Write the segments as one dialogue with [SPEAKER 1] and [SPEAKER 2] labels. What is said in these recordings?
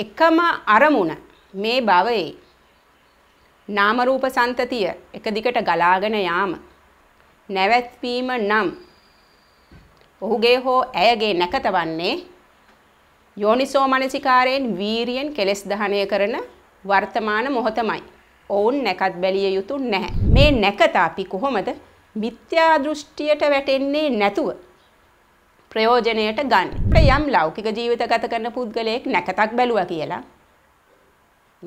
[SPEAKER 1] එකම අරමුණ මේ භවයේ නාම රූප సంతතිය එක දිගට ගලාගෙන යාම නැවැත්වීම නම් ඔහුගේ හෝ ඇයගේ නැකතවන්නේ යෝනිසෝ මනසිකාරයෙන් වීරියෙන් කෙලස් දහණය කරන වර්තමාන මොහොතමයි. ඔවුන් නැකත් බැලිය යුතු නැහැ. මේ නැකත අපි කොහොමද මිත්‍යා දෘෂ්ටියට වැටෙන්නේ නැතුව ප්‍රයෝජනයට ගන්න. යම් ලෞකික ජීවිත ගත කරන පුද්ගලයෙක් නැකතක් බැලුවා කියලා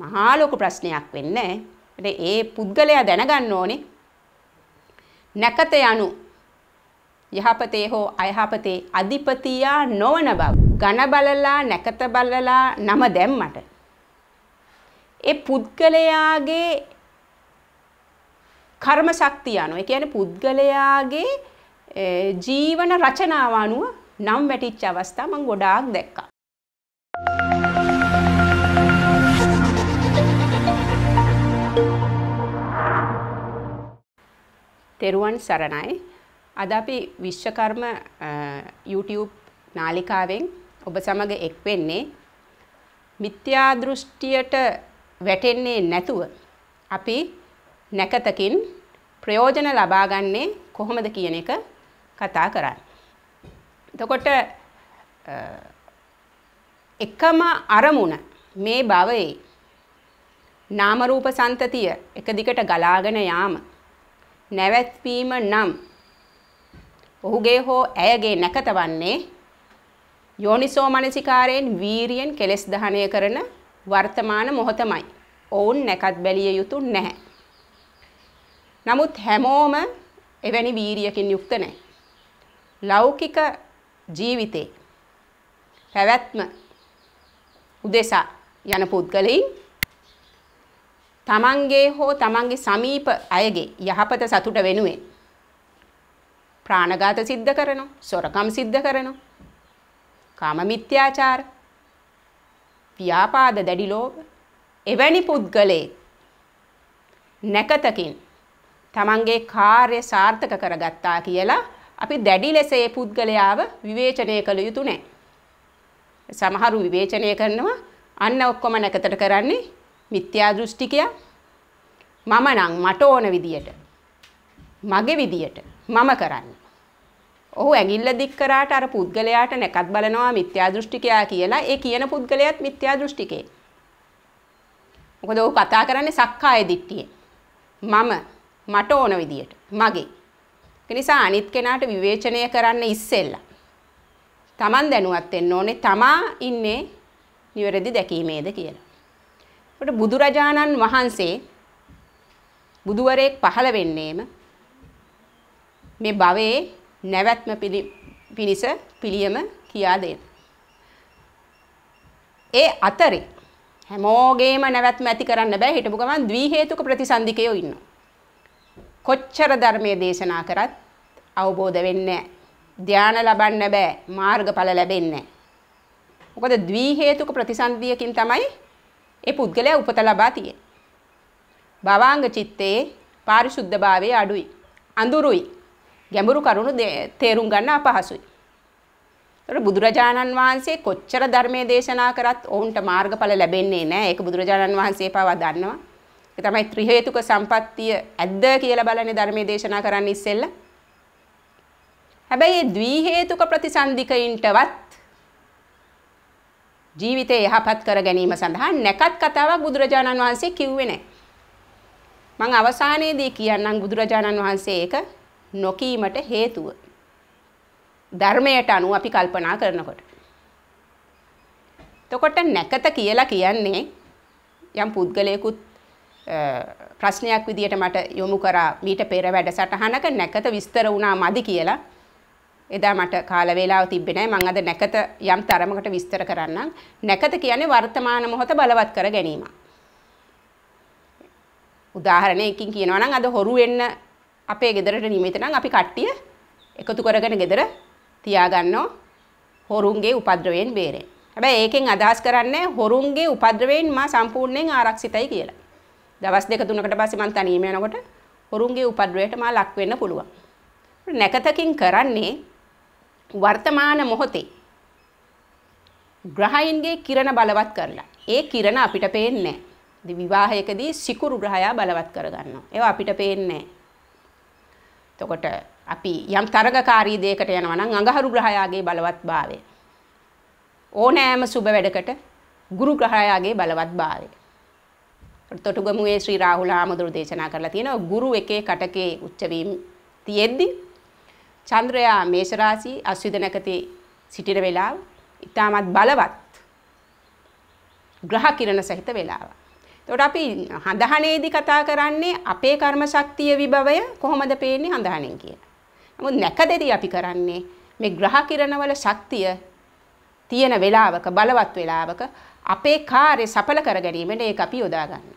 [SPEAKER 1] මහා ලොකු ප්‍රශ්නයක් වෙන්නේ නැහැ. ඒ පුද්ගලයා දැනගන්න ඕනේ නැකත යනු යහපතේ හෝ අයහපතේ අධිපතියා නොවන බව. ඝන බලලා නැකත බලලා නම දැම්මට ඒ පුද්ගලයාගේ කර්ම ශක්තිය අනුව ඒ කියන්නේ පුද්ගලයාගේ ජීවන රචනාව අනුව නම් වැටිච්ච අවස්ථා මම ගොඩාක් දැක්කා. තෙරුවන් සරණයි. අද අපි විශ්වකර්ම YouTube නාලිකාවෙන් ඔබ සමග එක් වෙන්නේ මිත්‍යා දෘෂ්ටියට වැටෙන්නේ නැතුව අපි නැකතකින් ප්‍රයෝජන ලබාගන්නේ කොහොමද කියන එක කතා කරන්න. එතකොට එකම අරමුණ මේ භවයේ නාම රූප සංතතිය එක දිගට ගලාගෙන යාම නැවැත්වීම නම් ඔහුගේ හෝ ඇයගේ නැකතවන්නේ යෝනිසෝ මනසිකාරයෙන් වීරියෙන් කෙලෙස් දහණය කරන වර්තමාන මොහොතමයි. ඔවුන් නැකත් බැලිය යුතු නැහැ. නමුත් හැමෝම එවැනි වීරියකින් යුක්ත නැහැ. ලෞකික ජීවිතේ පැවැත්ම උදෙසා යන පුද්ගලයින් තමන්ගේ හෝ තමන්ගේ සමීප අයගේ යහපත සතුට වෙනුවෙන් ප්‍රාණඝාත සිද්ධ කරනවා සොරකම් සිද්ධ කරනවා කාම මිත්‍යාචාර ව්‍යාපාද දැඩි ලෝභ එවැනි පුද්ගලයේ නැකතකින් තමන්ගේ කාර්ය සාර්ථක කරගත්තා කියලා අපි දැඩි ලෙස ඒ පුද්ගලයාව විවේචනය කළ යුතු නැහැ. සමහරු විවේචනය කරනවා අන්න ඔක්කොම නැකතට කරන්නේ මිත්‍යා දෘෂ්ටිකයා. මම නම් මට ඕන විදියට. මගේ විදියට මම කරන්නේ. ඔහු ඇඟිල්ල දික් කරාට අර පුද්ගලයාට නැකත් බලනවා මිත්‍යා දෘෂ්ටිකයා කියලා. ඒ කියන පුද්ගලයාත් මිත්‍යා දෘෂ්ටිකේ. මොකද ඔහු කතා කරන්නේ සක්කාය දිට්ඨියෙන්. මම මට ඕන විදියට මගේ ඒ නිසා අනිත් කෙනාට විවේචනය කරන්න ඉස්සෙල්ලා තමන් දැනුවත් වෙන්න ඕනේ තමා ඉන්නේ නිවැරදි දැකීමේද කියලා. ඒකට බුදුරජාණන් වහන්සේ බුදුවරයෙක් පහළ වෙන්නේම මේ භවයේ නැවැත්ම පිණිස පිළියම කියා දෙන. ඒ අතරේ හැමෝගේම නැවැත්ම ඇති කරන්න බෑ හිටපු ගමන් ද්වි හේතුක ප්‍රතිසන්දිකයෝ ඉන්නවා. කොච්චර ධර්මයේ දේශනා කරත් අවබෝධ වෙන්නේ ධ්‍යාන ලබන්න බෑ මාර්ගඵල ලැබෙන්නේ මොකද ද්වි හේතුක ප්‍රතිසන්දියකින් තමයි ඒ පුද්ගලයා උපත ලබා තියෙන්නේ. භවාංග චිත්තේ පාරිශුද්ධභාවයේ අඩුයි. අඳුරුයි. ගැඹුරු කරුණු තේරුම් ගන්න අපහසුයි. ඒතර බුදුරජාණන් වහන්සේ කොච්චර ධර්මයේ දේශනා කරත් ඔවුන්ට මාර්ගඵල ලැබෙන්නේ නැහැ. ඒක බුදුරජාණන් වහන්සේ පවා දන්නවා. ඒ තමයි ත්‍රි හේතුක සම්පත්තිය ඇද්ද කියලා බලන්නේ ධර්මයේ දේශනා කරන්න ඉස්සෙල්ලා. හැබැයි ද්වි හේතුක ප්‍රතිසන්දිකයින්ටවත් ජීවිතය යහපත් කර ගැනීම සඳහා නැකත් කතාවක් බුදුරජාණන් වහන්සේ කිව්වේ නැහැ. මම අවසානයේදී කියන්නම් බුදුරජාණන් වහන්සේ ඒක නොකීමට හේතුව. ධර්මයට අනුව අපි කල්පනා කරනකොට. එතකොට නැකත කියලා කියන්නේ යම් පුද්ගලයෙකුත් ප්‍රශ්නයක් විදියට මට යොමු කරා මීට පෙර වැඩසටහනක නැකත විස්තර වුණා මදි කියලා. එදා මට කාල වේලාව තිබ්බේ නැහැ. මම අද නැකත යම් තරමකට විස්තර කරන්නම්. නැකත කියන්නේ වර්තමාන මොහොත බලවත් කර ගැනීම. උදාහරණයකින් කියනවා නම් අද හොරු වෙන්න අපේ ගෙදරට නිමිත නම් අපි කට්ටිය එකතු කරගෙන ගෙදර තියාගන්නෝ හොරුන්ගේ උපද්‍රවයෙන් බේරෙන්න. හැබැයි ඒකෙන් අදහස් කරන්නේ හොරුන්ගේ උපද්‍රවයෙන් මා සම්පූර්ණයෙන් ආරක්ෂිතයි කියලා. දවස් දෙක තුනකට පස්සේ මං තනියම යනකොට හොරුන්ගේ උපද්‍රවයට මා ලක් වෙන්න පුළුවන්. නැකතකින් කරන්නේ වර්තමාන මොහොතේ ග්‍රහයින්ගේ කිරණ බලවත් කරලා. ඒ කිරණ අපිට පේන්නේ නැහැ. විවාහයකදී සිකුරු ග්‍රහයා බලවත් කරගන්නවා. ඒවා අපිට පේන්නේ නැහැ. එතකොට අපි යම් තරගකාරී දෙයකට යනවා නම් අඟහරු ග්‍රහයාගේ බලවත්භාවය ඕනෑම සුබ වැඩකට ගුරු ග්‍රහයාගේ බලවත්භාවය තොටුගමුවේ ශ්‍රී රාහුල ආමඳුරු දේශනා කරලා තියෙනවා ගුරු එකේ කටකේ උච්චවීම තියෙද්දි චන්ද්‍රයා මේෂ රාශි අස්විදනකතේ සිටින වෙලාව ඊටමත් බලවත් ග්‍රහ කිරණ සහිත වෙලාව. එතකොට අපි හඳහනේදී කතා කරන්නේ අපේ කර්ම ශක්තිය විභවය කොහොමද පේන්නේ හඳහනෙන් කියලා. නමුත් නැකදෙදී අපි කරන්නේ මේ ග්‍රහ කිරණවල ශක්තිය තියෙන වෙලාවක බලවත් වෙලාවක අපේ කාර්ය සඵල කර ගැනීමට ඒක අපි යොදා ගන්නවා.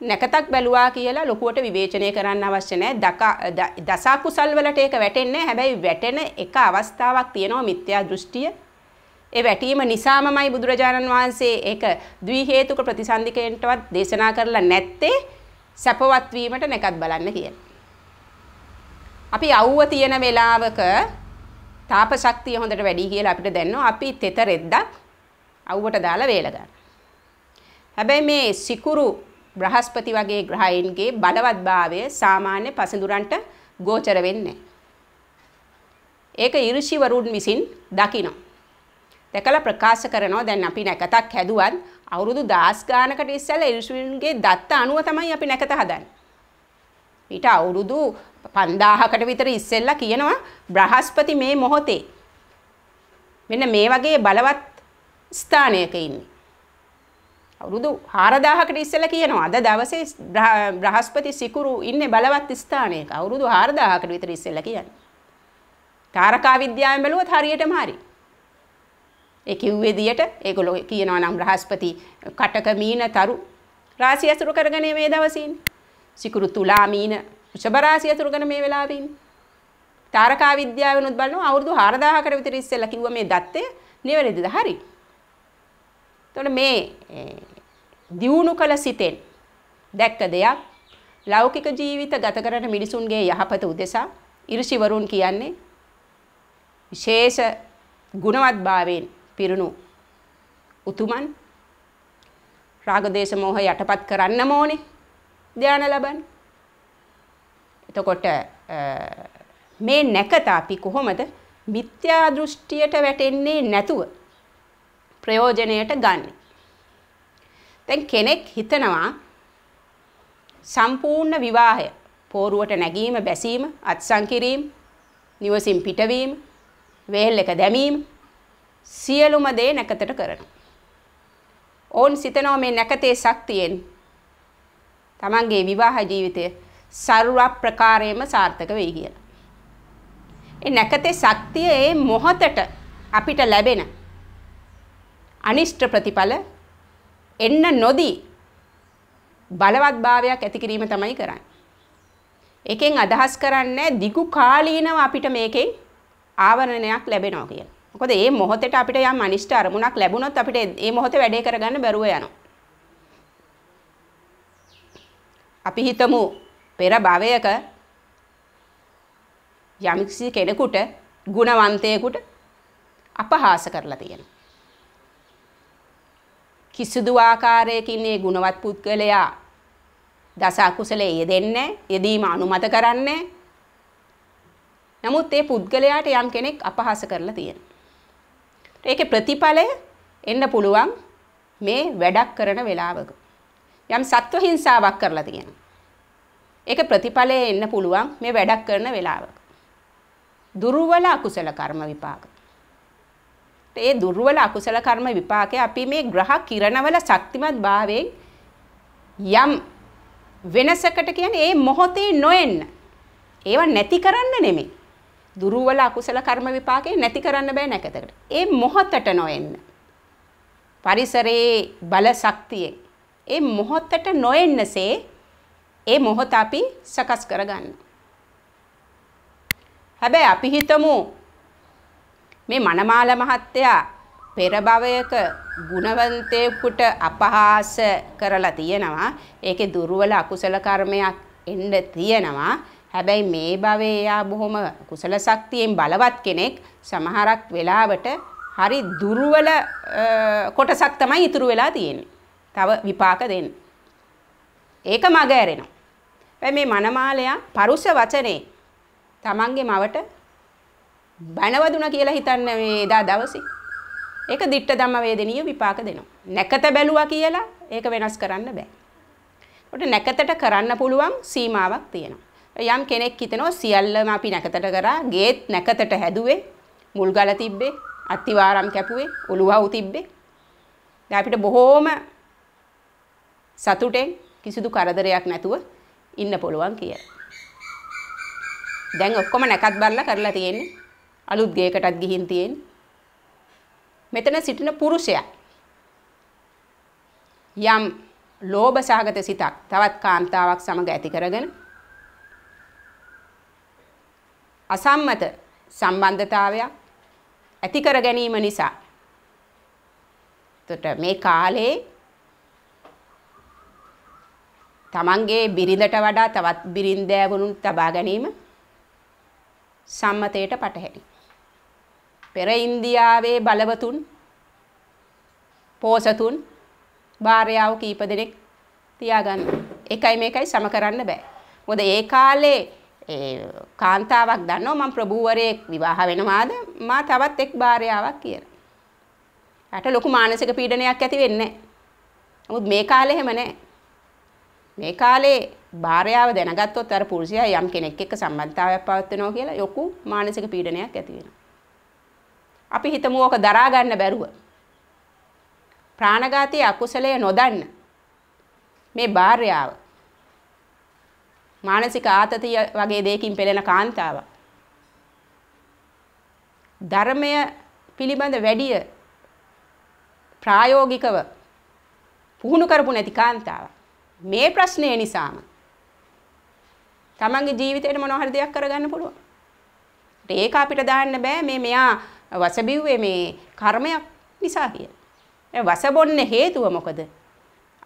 [SPEAKER 1] නැකතක් බැලුවා කියලා ලොකුවට විවේචනය කරන්න අවශ්‍ය නැහැ. දසා කුසල් වලට ඒක වැටෙන්නේ හැබැයි වැටෙන එක අවස්ථාවක් තියෙනවා මිත්‍යා දෘෂ්ටිය. ඒ වැටීම නිසාමමයි බුදුරජාණන් වහන්සේ ඒක ද්වි හේතුක ප්‍රතිසන්දිකයෙන්ටවත් දේශනා කරලා නැත්තේ සැපවත් වීමට නැකත් බලන්න කියන. අපි අවුව තියෙන වෙලාවක තාප ශක්තිය හොඳට වැඩි කියලා අපිට දැනෙනවා. අපි තෙත රෙද්දක් අවුවට දාලා වේල ගන්න. හැබැයි මේ සිකුරු බ්‍රහස්පති වගේ ග්‍රහයන්ගේ බලවත්භාවය සාමාන්‍ය පසඳුරන්ට ගෝචර වෙන්නේ ඒක ඍෂිවරුන් විසින් දකිනවා. දැකලා ප්‍රකාශ කරනවා දැන් අපි නැකතක් හැදුවත් අවුරුදු 10 ගානකට ඉස්සෙල්ලා ඍෂිවරුන්ගේ දත්ත අනුව තමයි අපි නැකත හදන්නේ. ඊට අවුරුදු 5000කට විතර ඉස්සෙල්ලා කියනවා බ්‍රහස්පති මේ මොහොතේ මෙන්න මේ වගේ බලවත් ස්ථානයක ඉන්නේ. අවුරුදු 4000කට ඉස්සෙල්ලා කියනවා අද දවසේ බ්‍රහස්පති සිකුරු ඉන්නේ බලවත් ස්ථානයක. අවුරුදු 4000කට විතර ඉස්සෙල්ලා කියන්නේ. තාරකා විද්‍යාවෙන් බැලුවොත් හරියටම හරි. ඒ කිව්වේ දියට ඒගොල්ලෝ කියනවා නම් බ්‍රහස්පති කටක මීන තරු රාශිය අසුරු කරගෙන මේ දවසේ සිකුරු තුලා මීන වෘෂභ රාශිය අසුරු කරගෙන මේ වෙලාවේ ඉන්නේ. තාරකා විද්‍යාවෙන් උත් බලනවා අවුරුදු 4000කට විතර ඉස්සෙල්ලා කිව්ව මේ දත්තය නිවැරදිද? හරි. එතකොට මේ දියුණු කළ සිතෙන් දැක්ක දෙයක් ලෞකික ජීවිත ගත කරන මිනිසුන්ගේ යහපත උදෙසා ඉරිසිවරුන් කියන්නේ විශේෂ ගුණවත්භාවයෙන් පිරුණු උතුමන් රාගදේශ මොහ යටපත් කරන්නම ඕනේ ධානය ලබන්න. එතකොට මේ නැකත අපි කොහොමද මිත්‍යා දෘෂ්ටියට වැටෙන්නේ නැතුව ප්‍රයෝජනයට ගන්න. දැන් කෙනෙක් හිතනවා සම්පූර්ණ විවාහය පෝරුවට නැගීම බැසීම අත්සන් කිරීම නිවසින් පිටවීම වේල් එක දැමීම සියලුම දේ නැකතට කරනවා. ඔවුන් සිතනවා මේ නැකතේ ශක්තියෙන් තමන්ගේ විවාහ ජීවිතය ਸਰව ප්‍රකාරයෙන්ම සාර්ථක වෙයි කියලා. ඒ නැකතේ ශක්තිය ඒ මොහොතට අපිට ලැබෙන අනිෂ්ට ප්‍රතිඵල එන්න නොදී බලවත්භාවයක් ඇති කිරීම තමයි කරන්නේ. එකෙන් අදහස් කරන්නේ දිගු කාලීනව අපිට මේකෙන් ආවරණයක් ලැබෙනවා කියන. මොකද මේ මොහොතේට අපිට යම් අනිෂ්ට අරමුණක් ලැබුණොත් අපිට මේ මොහොතේ වැඩේ කරගන්න බැරුව යනවා. අපි හිතමු පෙර භවයක යම්කිසි කෙනෙකුට ගුණවන්තයෙකුට අපහාස කරලා තියෙනවා. කිසිදු ආකාරයකින් මේ ගුණවත් පුද්ගලයා දස අකුසලයේ යෙදෙන්නේ යෙදීම අනුමත කරන්නේ නමුත් ඒ පුද්ගලයාට යම් කෙනෙක් අපහාස කරලා තියෙනවා. ඒකේ ප්‍රතිඵලය එන්න පුළුවන් මේ වැඩක් කරන වෙලාවක. යම් සත්ව හිංසාවක් කරලා තියෙනවා. ඒක ප්‍රතිඵලය එන්න පුළුවන් මේ වැඩක් කරන වෙලාවක. දුර්වල අකුසල කර්ම විපාක. ඒ දුර්වල අකුසල කර්ම විපාකය අපි මේ ග්‍රහ කිරණවල ශක්තිමත් භාවයෙන් යම් වෙනසකට කියන්නේ ඒ මොහොතේ නොඑන්න. ඒව නැති කරන්න නෙමෙයි. දුර්වල අකුසල කර්ම විපාකේ නැති කරන්න බෑ නැකතකට. ඒ මොහොතට නොඑන්න. පරිසරයේ බල ශක්තියෙන් ඒ මොහොතට නොඑන්නසේ ඒ මොහොත අපි සකස් කරගන්න. හැබැයි අපි හිතමු මේ මනමාල මහත්තයා පෙර භවයක ගුණවන්තයෙකුට අපහාස කරලා තියෙනවා. ඒකේ දුර්වල අකුසල කර්මයක් එන්න තියෙනවා. හැබැයි මේ භවයේ යා බොහොම කුසල ශක්තියෙන් බලවත් කෙනෙක් සමහරක් වෙලාවට හරි දුර්වල කොටසක් තමයි ඉතුරු වෙලා තියෙන්නේ. තව විපාක දෙන්න. ඒක මග ඇරෙනවා. මේ මනමාලයා පරුෂ වචනේ තමන්ගේ මවට බැනවදුන කියලා හිතන්න මේ එදා දවසේ. ඒක දිට්ඨ ධම්ම වේදනීය විපාක දෙනවා. නැකත බැලුවා කියලා ඒක වෙනස් කරන්න බෑ. උට නැකතට කරන්න පුළුවන් සීමාවක් තියෙනවා. යම් කෙනෙක් හිතනවා සියල්ලම අපි නැකතට කරා, ගේත් නැකතට හැදුවේ, මුල් ගල තිබ්බේ, අත්තිවාරම් කැපුවේ, ඔළුවව තිබ්බේ. දැන් අපිට බොහෝම සතුටෙන් කිසිදු කරදරයක් නැතුව ඉන්න පුළුවන් කියලා. දැන් ඔක්කොම නැකත් බලලා කරලා තියෙන්නේ. අලුත් ගේකටත් ගිහින් තියෙන්නේ. මෙතන සිටින පුරුෂයා යම් ලෝභ සහගත සිතක් තවත් කාන්තාවක් සමග ඇති කරගෙන අසම්මත සම්බන්ධතාවයක් ඇති කර ගැනීම නිසා එතකොට මේ කාලේ තමන්ගේ බිරිඳට වඩා තවත් බිරින්දෑවුනුන් තබා ගැනීම සම්මතයට පටහැනි පෙර ඉන්දියාවේ බලවතුන් පෝසතුන් භාර්යාව කීප දෙනෙක් තියාගන්න. එකයි මේකයි සම කරන්න බෑ. මොකද ඒ කාලේ ඒ කාන්තාවක් දන්නව මම ප්‍රභූවරයෙක් විවාහ වෙනවාද මා තවත් එක් භාර්යාවක් කියලා. රට ලොකු මානසික පීඩනයක් ඇති වෙන්නේ නමුත් මේ කාලේ එහෙම නැහැ. මේ කාලේ භාර්යාව දැනගත්තොත් අර පුරුෂයා යම් කෙනෙක් එක්ක සම්බන්ධතාවයක් පවත්වනවා කියලා ලොකු මානසික පීඩනයක් ඇති වෙනවා. අපි හිතමු ඕක දරා ගන්න බැරුව. ප්‍රාණඝාතයේ අකුසලය නොදන්න මේ භාර්යාව මානසික ආතතිය වගේ දෙයකින් පෙළෙන කාන්තාවක්. ධර්මය පිළිබඳ වැඩිය ප්‍රායෝගිකව පුහුණු කරපු නැති කාන්තාවක්. මේ ප්‍රශ්නය නිසාම තමන්ගේ ජීවිතේට මොනවා හරි දෙයක් කරගන්න පුළුවන්. ඒක අපිට දාන්න බෑ මේ මෙයා වසබිව්වේ මේ කර්මයක් නිසා කියලා. දැන් වසබොන්න හේතුව මොකද?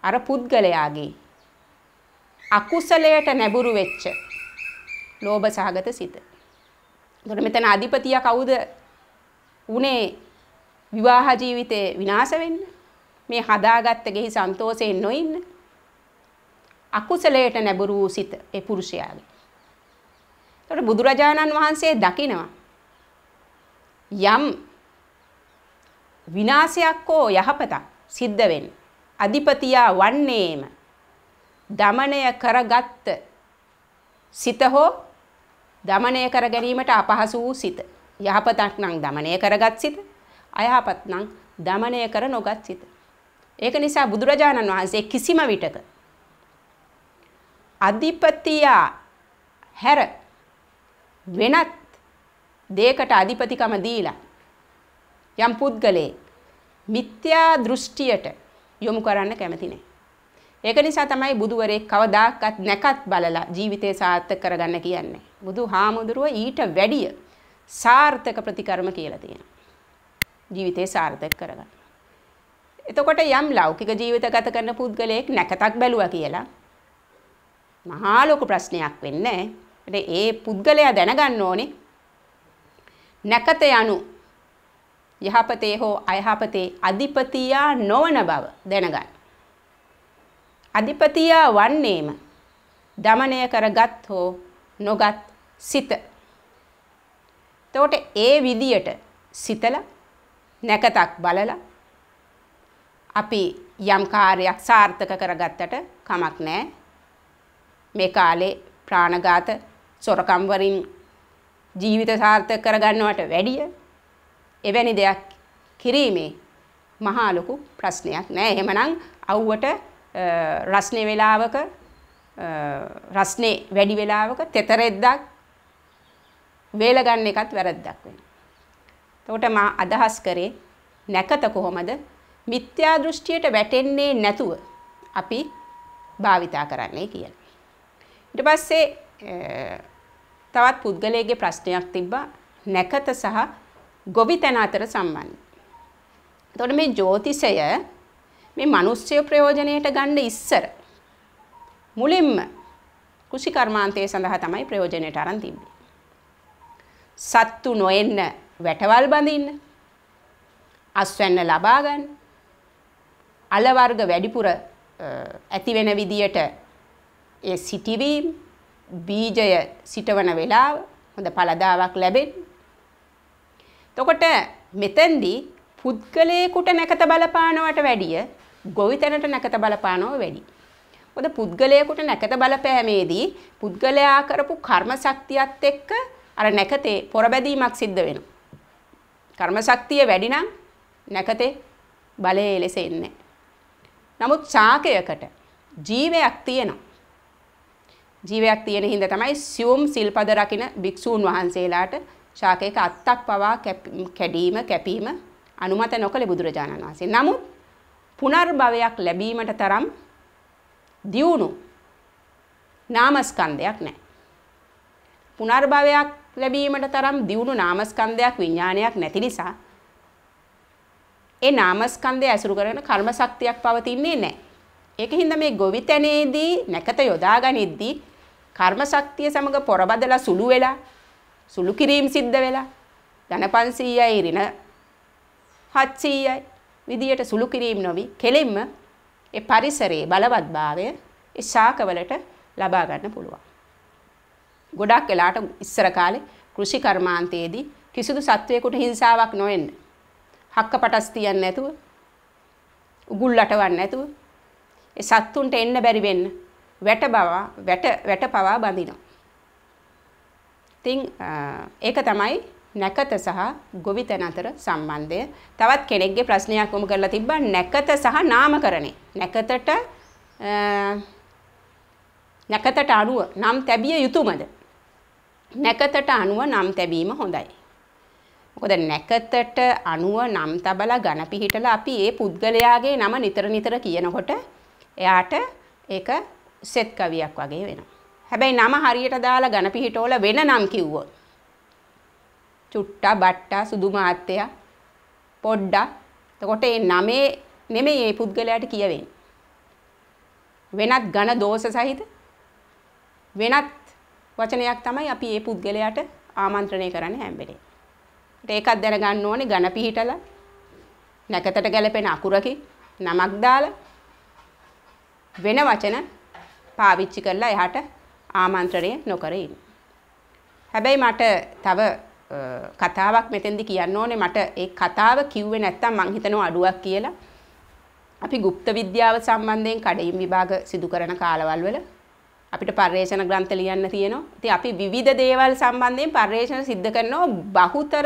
[SPEAKER 1] අර පුද්ගලයාගේ අකුසලයට නැඹුරු වෙච්ච ලෝභ සහගත සිත. එතකොට මෙතන අධිපතියා කවුද? උනේ විවාහ ජීවිතේ විනාශ වෙන්න. මේ හදාගත්ත ගෙහි සන්තෝෂයෙන් නොඉන්න. අකුසලයට නැඹුරු සිත ඒ පුරුෂයාගේ. එතකොට බුදුරජාණන් වහන්සේ දකිනවා යම් විනාශයක් හෝ යහපතක් සිද්ධ වෙන්න අධිපතියා වන්නේම දමණය කරගත්ත සිත හෝ දමණය කර ගැනීමට අපහසු වූ සිත යහපතක් නම් දමණය කරගත් සිත අයහපත් නම් දමණය කර නොගත් සිත ඒක නිසා බුදුරජාණන් වහන්සේ කිසිම විටක අධිපතියා හැර වෙනත් දේකට අධිපතිකම දීලා යම් පුද්ගලයෙක් මිත්‍යා දෘෂ්ටියට යොමු කරන්න කැමති නැහැ. ඒක නිසා තමයි බුදුවරේ කවදාකවත් නැකත් බලලා ජීවිතේ සාර්ථක කරගන්න කියන්නේ. බුදුහාමුදුරුව ඊට වැඩිය සාර්ථක ප්‍රතිකර්ම කියලා තියෙනවා. ජීවිතේ සාර්ථක කරගන්න. එතකොට යම් ලෞකික ජීවිත ගත කරන පුද්ගලයෙක් නැකතක් බැලුවා කියලා මහා ලොකු ප්‍රශ්නයක් වෙන්නේ නැහැ. ඒ පුද්ගලයා දැනගන්න ඕනේ නැකත යනු යහපතේ හෝ අයහපතේ අධිපතියා නොවන බව දැනගන්න. අධිපතියා වන්නේම දමනය කරගත් හෝ නොගත් සිත. එතකොට ඒ විදියට සිතලා නැකතක් බලලා අපි යම් කාර්යයක් සාර්ථක කරගත්තට කමක් නැහැ. මේ කාලේ ප්‍රාණඝාත සොරකම් වලින් ජීවිත සාර්ථක කරගන්නවට වැඩිය එවැනි දෙයක් කිරීමේ මහා ලොකු ප්‍රශ්නයක් නෑ. එහෙමනම් අවුවට රස්නේ වේලාවක රස්නේ වැඩි වේලාවක තෙතරෙද්දක් වේල ගන්න එකත් වැරද්දක් වෙනවා. එතකොට මා අදහස් කරේ නැකත කොහොමද මිත්‍යා දෘෂ්ටියට වැටෙන්නේ නැතුව අපි භාවිතා කරන්නේ කියලා. ඊට පස්සේ තවත් පුද්ගලයෙගේ ප්‍රශ්නයක් තිබ්බා නැකත සහ ගොවිතැන අතර සම්බන්ධ. එතකොට මේ ජ්‍යොතිෂය මේ මිනිස්සු ප්‍රයෝජනයට ගන්න ඉස්සර මුලින්ම කුෂි කර්මාන්තය සඳහා තමයි ප්‍රයෝජනයට අරන් තිබ්බේ. සත්තු නොඑන්න වැටවල් බඳින්න අස්වැන්න ලබා ගන්න අල වර්ග වැඩිපුර ඇති වෙන විදියට ඒ සිටිවීම බීජය සිටවන වෙලාව හොඳ පළදාවක් ලැබෙන්න. එතකොට මෙතෙන්දී පුද්ගලයෙකුට නැකත බලපානවට වැඩිය ගොවිතැනට නැකත බලපානව වැඩි. මොකද පුද්ගලයෙකුට නැකත බලපෑමේදී පුද්ගලයා කරපු කර්ම ශක්තියත් එක්ක අර නැකතේ පොරබැදීමක් සිද්ධ වෙනවා. කර්ම ශක්තිය වැඩි නම් නැකතේ බලය එලෙස එන්නේ. නමුත් ශාකයකට ජීවයක් තියෙනවා. ජීවයක් තියෙන හින්දා තමයි සියුම් සිල්පද රකින භික්ෂූන් වහන්සේලාට ශාකයක අත්තක් පවා කැඩීම කැපීම අනුමත නොකළ බුදුරජාණන් වහන්සේ. නමුත් පුනර්භවයක් ලැබීමට තරම් දියුණු නාමස්කන්ධයක් නැහැ. පුනර්භවයක් ලැබීමට තරම් දියුණු නාමස්කන්ධයක් විඥානයක් නැති නිසා ඒ නාමස්කන්ධය ඇසුරු කරන කර්ම ශක්තියක් පවතින්නේ නැහැ. ඒකින්ද මේ ගොවිතැනේදී නැකත යොදා ගනිද්දී කර්ම ශක්තිය සමග පොරබදලා සුළු වෙලා සුළු කිරීම සිද්ධ වෙලා ධන 500යි ඍණ 700යි විදියට සුළු කිරීම නොවි කෙලින්ම ඒ පරිසරයේ බලවත්භාවය ඒ ශාකවලට ලබා ගන්න පුළුවන්. ගොඩක් වෙලාට ඉස්සර කාලේ කෘෂි කර්මාන්තයේදී කිසිදු සත්වයකට හිංසාවක් නොවෙන්න හක්කපටස් තියන්නේ නැතුව උගුල් ලටවන්නේ නැතුව ඒ සත්තුන්ට එන්න බැරි වෙන්න වැට බව වැට වැට පවා බඳිනවා. ඉතින් ඒක තමයි නැකත සහ ගොවිතැන අතර සම්බන්ධය. තවත් කෙනෙක්ගේ ප්‍රශ්නයක් වමු කරලා තිබ්බා නැකත සහ නාමකරණය. නැකතට නැකතට අනුව නම් තැබිය යුතුමද? නැකතට අනුව නම් තැබීම හොඳයි. මොකද නැකතට අනුව නම් තබලා ඝන පිහිටලා අපි ඒ පුද්ගලයාගේ නම නිතර නිතර කියනකොට එයාට ඒක සෙත් කවියක් වගේ වෙනවා. හැබැයි නම හරියට දාලා ඝන පිහිටෝල වෙන නම් කිව්වොත් චුට්ටා බට්ටා සුදු මාත්‍ය පොඩ්ඩා එතකොට මේ නමේ නෙමෙයි මේ පුද්ගලයාට කියවෙන්නේ. වෙනත් ඝන දෝෂ සහිත වෙනත් වචනයක් තමයි අපි මේ පුද්ගලයාට ආමන්ත්‍රණය කරන්නේ හැම වෙලේ. ඒකත් දැනගන්න ඕනේ ඝන පිහිටලා නැකතට ගැලපෙන අකුරකින් නමක් දාලා වෙන වචන පාවිච්චි කරලා එහාට ආමන්ත්‍රණය නොකර ඉන්න. හැබැයි මට තව කතාවක් මෙතෙන්දි කියන්න ඕනේ මට ඒ කතාව කිව්වේ නැත්තම් මං හිතනවා අඩුවක් කියලා. අපි গুপ্ত විද්‍යාව සම්බන්ධයෙන් කඩින් විභාග සිදු කරන කාලවල වල අපිට පර්යේෂණ ග්‍රන්ථ ලියන්න තියෙනවා. ඉතින් අපි විවිධ දේවල් සම්බන්ධයෙන් පර්යේෂණ සිද්ධ කරනවා බහුතර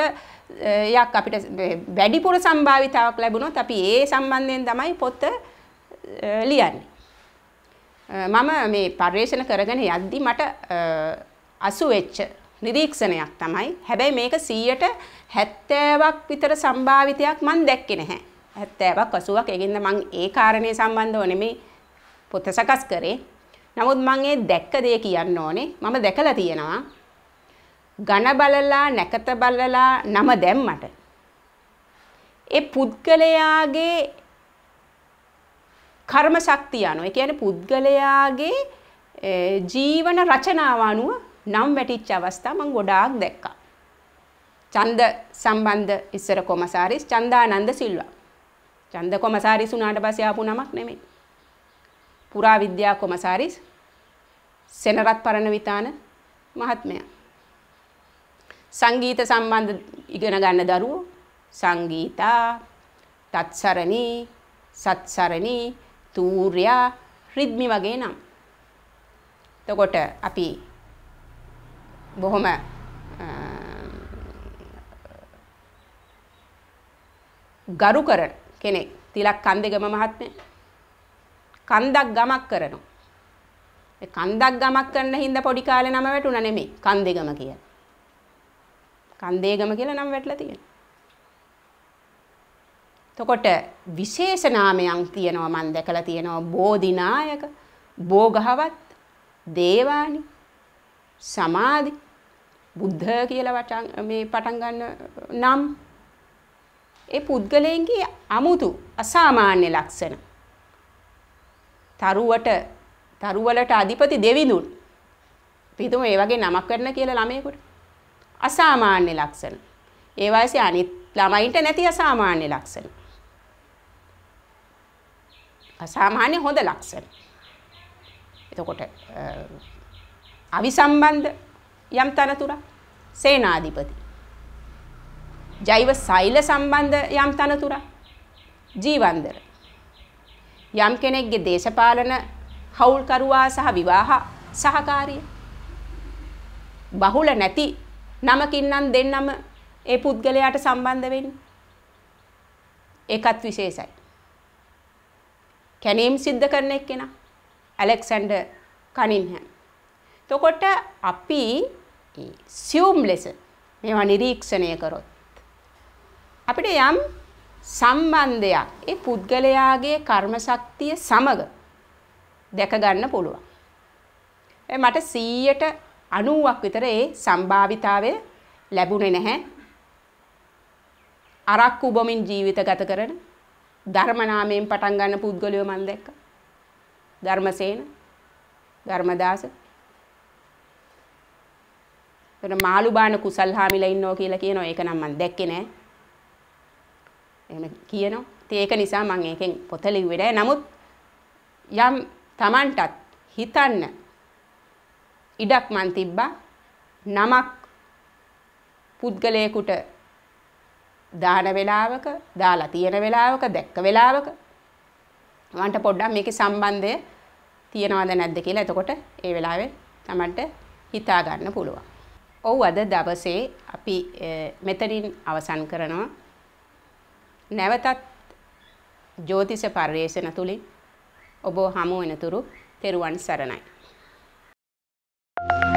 [SPEAKER 1] යක් අපිට වැඩිපුර සම්භාවිතාවක් ලැබුණොත් අපි ඒ සම්බන්ධයෙන් තමයි පොත ලියන්නේ. මම මේ පර්යේෂණ කරගෙන යද්දි මට අසු වෙච්ච නිරීක්ෂණයක් තමයි. හැබැයි මේක 100ට 70ක් විතර සම්භාවිතයක් මම දැක්කේ නැහැ. 70ක් 80ක් ඒකින්ද මම ඒ කාරණේ සම්බන්ධව නෙමේ පොත සකස් කරේ. නමුත් මම ඒ දැක්ක දේ කියන්න ඕනේ. මම දැකලා තියෙනවා. ඝන බලලා නැකත බලලා නම දැම්මට ඒ පුද්ගලයාගේ කර්ම ශක්තිය අනුව. ඒ කියන්නේ පුද්ගලයාගේ ජීවන රචනාව අනුව නම් වැටිච්ච අවස්ථා මම ගොඩාක් දැක්කා. ඡන්ද සම්බන්ධ ඉස්සර කොමසාරිස් චන්දානන්ද සිල්වා. ඡන්ද කොමසාරිස් උනාට පස්සේ ආපු නමක් නෙමෙයි. පුරා විද්‍යා කොමසාරිස් සෙනරත් පරණවිතාන මහත්මයා. සංගීත සම්බන්ධ ඉගෙන ගන්න දරුවෝ සංගීතා තත්සරණී සත්සරණී තූර්යා රිද්මි වගේ නම්. එතකොට අපි බොහොම ගරු කරන කෙනෙක් තිලක් කන්දගම මහත්මය කන්දක් ගමක් කරනවා. ඒ කන්දක් ගමක් කරන හින්දා පොඩි කාලේ නම වැටුණා නෙමෙයි කන්දේගම කියන. කන්දේගම කියලා නම වැටලා තියෙනවා. එතකොට විශේෂ නාමයන් තියෙනවා මම දැකලා තියෙනවා බෝධිනායක, බෝගහවත්, දේවානි, සමාධි, බුද්ධ කියලා වටන් මේ පටන් ගන්න නම් ඒ පුද්ගලයන්ගේ අමුතු අසාමාන්‍ය ලක්ෂණ. තරුවට තරුවලට අධිපති දෙවිඳුන්. පිටුම ඒ වගේ නමක් කරන කියලා ළමයෙකුට. අසාමාන්‍ය ලක්ෂණ. ඒ වයසේ අනිත් ළමයින්ට නැති අසාමාන්‍ය ලක්ෂණ. සාමාන්‍ය හොඳ ලක්ෂණ. එතකොට අවිසම්බන්ධ යම් තනතුරක් සේනාධිපති. ජෛව සෛල සම්බන්ධ යම් තනතුරක් ජීවන්දර. යම් කෙනෙක්ගේ දේශපාලන හවුල්කරුවා සහ විවාහ සහකාරිය. බහුල නැති නමකින් නම් දෙන්නම ඒ පුද්ගලයාට සම්බන්ධ වෙන්නේ. ඒකත් විශේෂයි. කැණීම් සිද්ධ කරන එක්කෙනා ඇලෙක්සැන්ඩර් කනින්හැම්. එතකොට අපි සියුම් ලෙස මේවා නිරීක්ෂණය කරොත් අපිට යම් සම්බන්ධයක් ඒ පුද්ගලයාගේ කර්ම ශක්තිය සමග දැක ගන්න පුළුවන්. මට 100ට 90ක් විතර ඒ සම්භාවිතාවය ලැබුණේ නැහැ. අරක්කු බොමින් ජීවිත ගත කරන ධර්මනාමයෙන් පටන් ගන්න පුද්ගලයෝ මම දැක්කා. ධර්මසේන, ධර්මදාස. වෙන මාළුබාන කුසල් හාමිලා ඉන්නවා කියලා කියනවා. ඒක නම් මම දැක්කේ නෑ. එහෙම කියනවා. ඉතින් ඒක නිසා මම ඒකෙන් පොත ලිව්වේ නෑ. නමුත් යම් Tamanටත් හිතන්න ඉඩක් මන් තිබ්බා. නමක් පුද්ගලයෙකුට දාන වෙලාවක, දාලා තියෙන වෙලාවක, දැක්ක වෙලාවක මන්ට පොඩ්ඩක් මේකේ සම්බන්ධය තියෙනවද නැද්ද කියලා එතකොට ඒ වෙලාවේ Tamanට හිතා ගන්න පුළුවන්. ඔව් අද දවසේ අපි මෙතනින් අවසන් කරනවා. නැවතත් ජ්‍යොතිෂ පරිශ්‍රණ තුලින් ඔබ හමු වෙනතුරු තෙරුවන් සරණයි. Thank you.